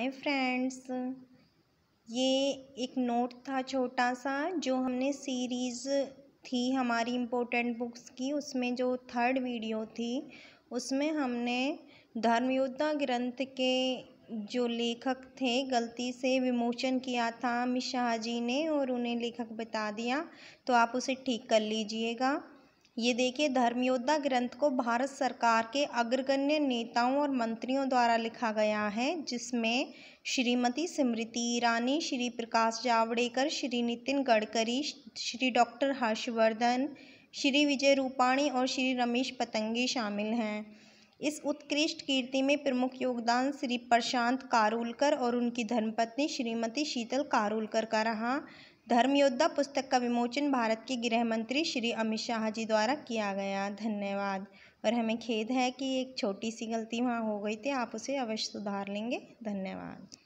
hi friends ये एक note था छोटा सा जो हमने सीरीज़ थी हमारी इम्पोर्टेंट बुक्स की उसमें जो थर्ड वीडियो थी उसमें हमने धर्मयोद्धा ग्रंथ के जो लेखक थे गलती से विमोचन किया था अमित शाह जी ने और उन्हें लेखक बता दिया तो आप उसे ठीक कर लीजिएगा ये देखिए धर्मयोद्धा ग्रंथ को भारत सरकार के अग्रगण्य नेताओं और मंत्रियों द्वारा लिखा गया है जिसमें श्रीमती स्मृति ईरानी श्री प्रकाश जावड़ेकर श्री नितिन गडकरी श्री डॉक्टर हर्षवर्धन श्री विजय रूपाणी और श्री रमेश पतंगे शामिल हैं इस उत्कृष्ट कीर्ति में प्रमुख योगदान श्री प्रशांत कारूलकर और उनकी धर्मपत्नी श्रीमती शीतल कारूलकर का रहा धर्मयोद्धा पुस्तक का विमोचन भारत के गृह मंत्री श्री अमित शाह जी द्वारा किया गया धन्यवाद और हमें खेद है कि एक छोटी सी गलती वहाँ हो गई थी आप उसे अवश्य सुधार लेंगे धन्यवाद